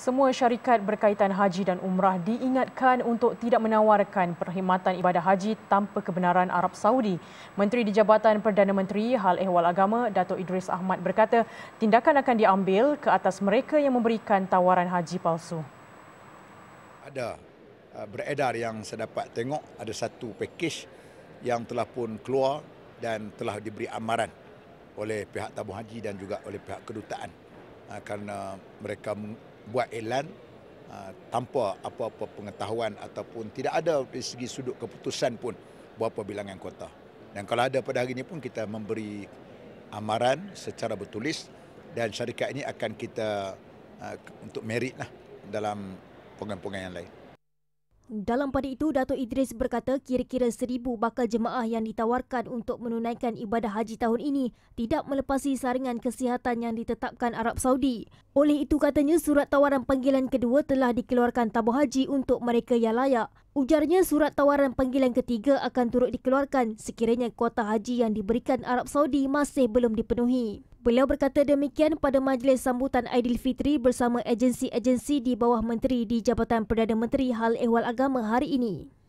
Semua syarikat berkaitan haji dan umrah diingatkan untuk tidak menawarkan perkhidmatan ibadah haji tanpa kebenaran Arab Saudi. Menteri di Jabatan Perdana Menteri Hal Ehwal Agama, Dato' Idris Ahmad berkata, tindakan akan diambil ke atas mereka yang memberikan tawaran haji palsu. Ada uh, beredar yang saya dapat tengok ada satu pakej yang telah pun keluar dan telah diberi amaran oleh pihak tabung haji dan juga oleh pihak kedutaan uh, kerana mereka buat iklan uh, ah, tanpa apa-apa pengetahuan ataupun tidak ada dari segi sudut keputusan pun berapa bilangan kota. Dan kalau ada pada hari ini pun kita memberi amaran secara bertulis dan syarikat ini akan kita ah, untuk merit lah dalam program-program yang lain. Dalam pada itu, Dato' Idris berkata kira-kira seribu bakal jemaah yang ditawarkan untuk menunaikan ibadah haji tahun ini tidak melepasi saringan kesihatan yang ditetapkan Arab Saudi. Oleh itu katanya surat tawaran panggilan kedua telah dikeluarkan tabuh haji untuk mereka yang layak. Ujarnya surat tawaran panggilan ketiga akan turut dikeluarkan sekiranya kuota haji yang diberikan Arab Saudi masih belum dipenuhi. Beliau berkata demikian pada majlis sambutan Aidilfitri bersama agensi-agensi di bawah menteri di Jabatan Perdana Menteri Hal Ehwal Agama hari ini.